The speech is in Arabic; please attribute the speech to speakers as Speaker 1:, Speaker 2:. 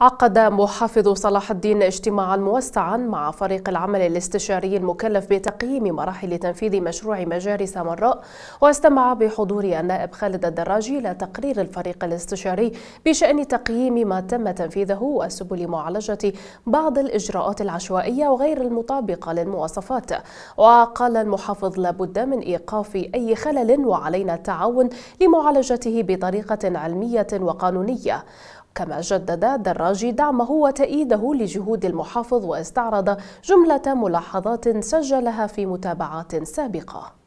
Speaker 1: عقد محافظ صلاح الدين اجتماعا موسعا مع فريق العمل الاستشاري المكلف بتقييم مراحل تنفيذ مشروع مجاري سامراء واستمع بحضور النائب خالد الدراجي إلى تقرير الفريق الاستشاري بشأن تقييم ما تم تنفيذه وسبل معالجة بعض الإجراءات العشوائية وغير المطابقة للمواصفات وقال المحافظ لابد من إيقاف أي خلل وعلينا التعاون لمعالجته بطريقة علمية وقانونية كما جدد دراجي دعمه وتأييده لجهود المحافظ واستعرض جملة ملاحظات سجلها في متابعات سابقة